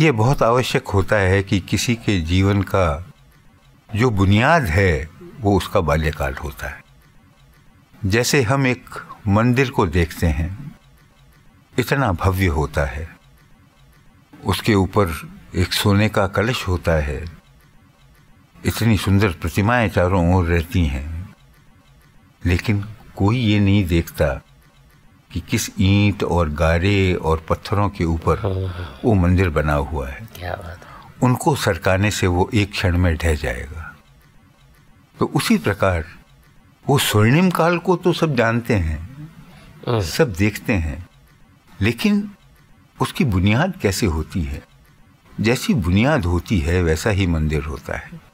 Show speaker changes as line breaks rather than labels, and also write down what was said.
ये बहुत आवश्यक होता है कि किसी के जीवन का जो बुनियाद है वो उसका बाल्यकाल होता है जैसे हम एक मंदिर को देखते हैं इतना भव्य होता है उसके ऊपर एक सोने का कलश होता है इतनी सुंदर प्रतिमाएं चारों ओर रहती हैं लेकिन कोई ये नहीं देखता कि किस ईंट और गारे और पत्थरों के ऊपर हाँ, हाँ। वो मंदिर बना हुआ है क्या बात उनको सरकाने से वो एक क्षण में ढह जाएगा तो उसी प्रकार वो स्वर्णिम काल को तो सब जानते हैं हाँ। सब देखते हैं लेकिन उसकी बुनियाद कैसे होती है जैसी बुनियाद होती है वैसा ही मंदिर होता है